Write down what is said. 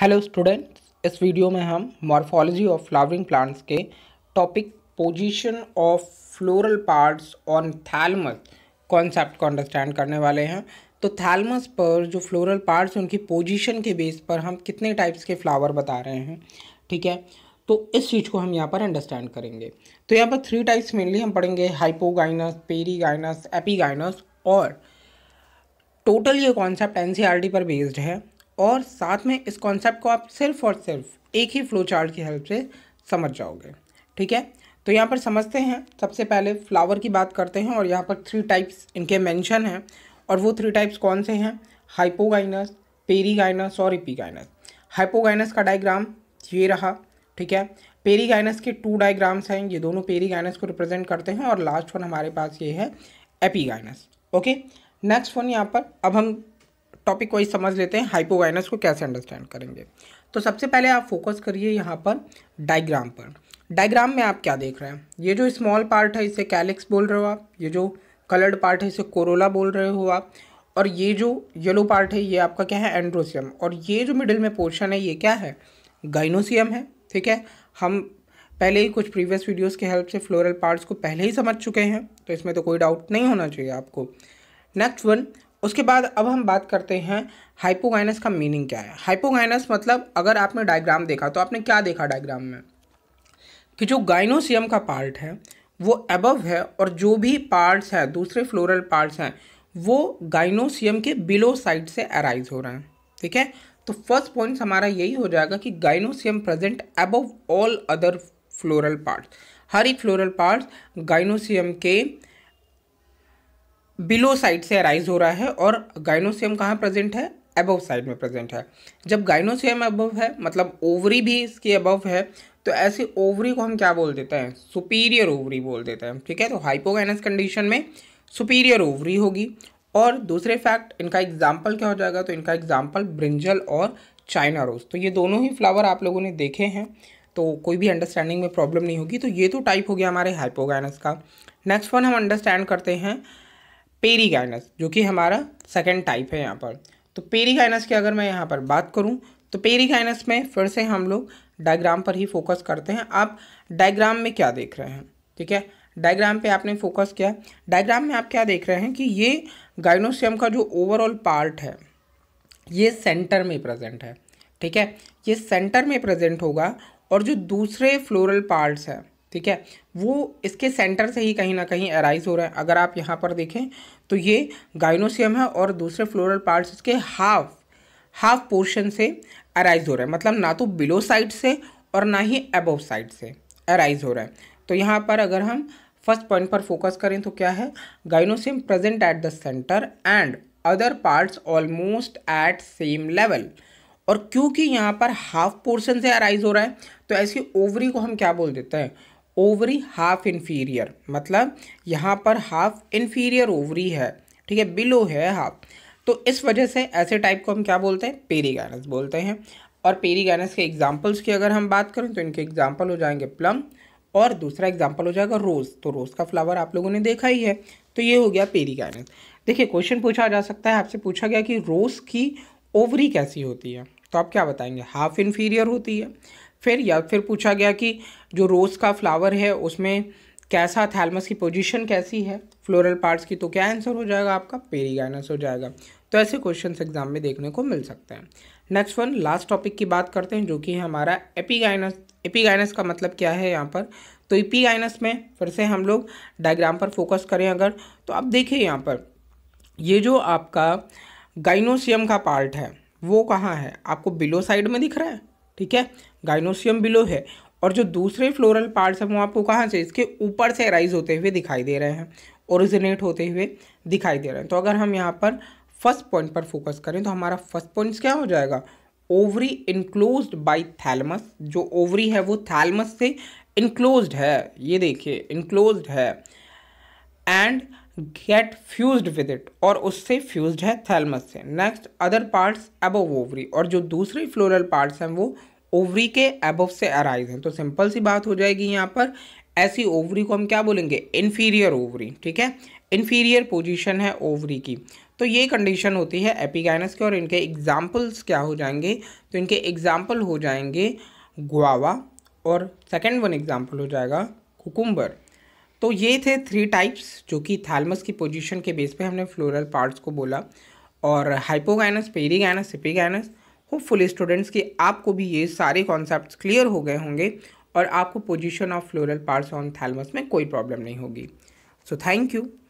hello students इस video में हम मॉर्फोलॉजी ऑफ फ्लावरिंग प्लांट्स के topic position of floral parts on thalamus concept को अंडरस्टैंड करने वाले हैं तो थैलमस पर जो फ्लोरल पार्ट्स उनकी पोजीशन के बेस पर हम कितने टाइप्स के फ्लावर बता रहे हैं ठीक है तो इस चीज़ को हम यहाँ पर अंडरस्टैंड करेंगे तो यहाँ पर थ्री टाइप्स मेनली हम पढ़ेंगे हाइपोगाइनस पेरीगाइनस एपीगाइनस और टोटल ये कॉन्सेप्ट एन e पर बेस्ड है और साथ में इस कॉन्सेप्ट को आप सिर्फ और सिर्फ एक ही फ्लो चार्ट की हेल्प से समझ जाओगे ठीक है तो यहाँ पर समझते हैं सबसे पहले फ्लावर की बात करते हैं और यहाँ पर थ्री टाइप्स इनके मेंशन हैं और वो थ्री टाइप्स कौन से हैं हाइपोगाइनस पेरीगाइनस और इपीगाइनस हाइपोगाइनस का डायग्राम ये रहा ठीक है पेरीगाइनस के टू डायग्राम्स हैं ये दोनों पेरीगाइनस को रिप्रेजेंट करते हैं और लास्ट वन हमारे पास ये है एपीगाइनस ओके नेक्स्ट वन यहाँ पर अब हम टॉपिक वाइज समझ लेते हैं हाइपोवाइनस को कैसे अंडरस्टैंड करेंगे तो सबसे पहले आप फोकस करिए यहाँ पर डायग्राम पर डायग्राम में आप क्या देख रहे हैं ये जो स्मॉल पार्ट है इसे कैलिक्स बोल रहे हो आप ये जो कलर्ड पार्ट है इसे कोरोला बोल रहे हो आप और ये जो येलो पार्ट है ये आपका क्या है एंड्रोसियम और ये जो मिडिल में पोर्शन है ये क्या है गाइनोसियम है ठीक है हम पहले ही कुछ प्रीवियस वीडियोस के हेल्प से फ्लोरल पार्ट्स को पहले ही समझ चुके हैं तो इसमें तो कोई डाउट नहीं होना चाहिए आपको नेक्स्ट वन उसके बाद अब हम बात करते हैं हाइपोगाइनस का मीनिंग क्या है हाइपोगाइनस मतलब अगर आपने डायग्राम देखा तो आपने क्या देखा डायग्राम में कि जो गाइनोसियम का पार्ट है वो एबव है और जो भी पार्ट्स हैं दूसरे फ्लोरल पार्ट्स हैं वो गाइनोसियम के बिलो साइड से अराइज हो रहे हैं ठीक है तो फर्स्ट पॉइंट हमारा यही हो जाएगा कि gynoecium present above all other floral parts हर एक फ्लोरल पार्ट्स गाइनोसियम के बिलो साइड से अराइज हो रहा है और गाइनोसियम कहाँ प्रेजेंट है अबव साइड में प्रेजेंट है जब गाइनोसियम अबव है मतलब ओवरी भी इसकी अबव है तो ऐसे ओवरी को हम क्या बोल देते हैं सुपीरियर ओवरी बोल देते हैं ठीक है तो हाइपोगाइनस कंडीशन में सुपीरियर ओवरी होगी और दूसरे फैक्ट इनका एग्जाम्पल क्या हो जाएगा तो इनका एग्जाम्पल ब्रिंजल और चाइना रोज तो ये दोनों ही फ्लावर आप लोगों ने देखे हैं तो कोई भी अंडरस्टैंडिंग में प्रॉब्लम नहीं होगी तो ये तो टाइप हो गया हमारे हाइपोगाइनस का नेक्स्ट वन हम अंडरस्टैंड करते हैं पेरीगाइनस जो कि हमारा सेकेंड टाइप है यहाँ पर तो पेरीगाइनस की अगर मैं यहाँ पर बात करूँ तो पेरीगाइनस में फिर से हम लोग डायग्राम पर ही फोकस करते हैं आप डायग्राम में क्या देख रहे हैं ठीक है डायग्राम पे आपने फोकस किया डायग्राम में आप क्या देख रहे हैं कि ये गाइनोसियम का जो ओवरऑल पार्ट है ये सेंटर में प्रेजेंट है ठीक है ये सेंटर में प्रेजेंट होगा और जो दूसरे फ्लोरल पार्ट्स हैं ठीक है वो इसके सेंटर से ही कहीं ना कहीं अराइज हो रहा है अगर आप यहाँ पर देखें तो ये गाइनोसियम है और दूसरे फ्लोरल पार्ट्स इसके हाफ हाफ पोर्शन से अराइज हो रहा है मतलब ना तो बिलो साइड से और ना ही एबव साइड से अराइज हो रहा है तो यहाँ पर अगर हम फर्स्ट पॉइंट पर फोकस करें तो क्या है gynoecium present at the centre and other parts almost at same level और क्योंकि यहाँ पर हाफ पोर्शन से अराइज हो रहा है तो ऐसी ओवरी को हम क्या बोल देते हैं ओवरी हाफ इन्फीरियर मतलब यहाँ पर हाफ इन्फीरियर ओवरी है ठीक है बिलो है हाफ तो इस वजह से ऐसे टाइप को हम क्या बोलते हैं पेरीगैनस बोलते हैं और पेरीगैनस के एग्जाम्पल्स की अगर हम बात करें तो इनके एग्जाम्पल हो जाएंगे प्लम और दूसरा एग्जाम्पल हो जाएगा रोज़ तो रोज़ का फ्लावर आप लोगों ने देखा ही है तो ये हो गया पेरीगैनस देखिए क्वेश्चन पूछा जा सकता है आपसे पूछा गया कि रोज़ की ओवरी कैसी होती है तो आप क्या बताएंगे हाफ इन्फीरियर होती है फिर या फिर पूछा गया कि जो रोज़ का फ्लावर है उसमें कैसा थैलमस की पोजीशन कैसी है फ्लोरल पार्ट्स की तो क्या आंसर हो जाएगा आपका पेरीगाइनस हो जाएगा तो ऐसे क्वेश्चन एग्जाम में देखने को मिल सकते हैं नेक्स्ट वन लास्ट टॉपिक की बात करते हैं जो कि है हमारा एपीगाइनस एपीगाइनस का मतलब क्या है यहाँ पर तो एपीगाइनस में फिर से हम लोग डायग्राम पर फोकस करें अगर तो आप देखिए यहाँ पर ये जो आपका गाइनोसियम का पार्ट है वो कहाँ है आपको बिलो साइड में दिख रहा है ठीक है गाइनोसियम बिलो है और जो दूसरे फ्लोरल पार्ट्स हैं वो आपको कहाँ से इसके ऊपर से राइज होते हुए दिखाई दे रहे हैं ओरिजिनेट होते हुए दिखाई दे रहे हैं तो अगर हम यहाँ पर फर्स्ट पॉइंट पर फोकस करें तो हमारा फर्स्ट पॉइंट क्या हो जाएगा ओवरी इनक्लोज बाई थैलमस जो ओवरी है वो थैलमस से इनक्लोज है ये देखिए इनक्लोज है and get fuse with it और उससे फ्यूज है थैलमस से next other parts above ovary और जो दूसरे फ्लोरल पार्ट्स हैं वो ओवरी के एबव से अराइज हैं तो सिंपल सी बात हो जाएगी यहाँ पर ऐसी ओवरी को हम क्या बोलेंगे इन्फीरियर ओवरी ठीक है इन्फीरियर पोजिशन है ओवरी की तो ये कंडीशन होती है एपिगैनस के और इनके एग्जाम्पल्स क्या हो जाएंगे तो इनके एग्जाम्पल हो जाएंगे गुआवा और सेकेंड वन एग्जाम्पल हो जाएगा कुकुम्बर तो ये थे थ्री टाइप्स जो कि थैलमस की पोजीशन के बेस पे हमने फ्लोरल पार्ट्स को बोला और hypogynous perigynous epigynous hopeful students कि आपको भी ये सारे कॉन्सेप्ट क्लियर हो गए होंगे और आपको position of floral parts on thalamus में कोई प्रॉब्लम नहीं होगी सो थैंक यू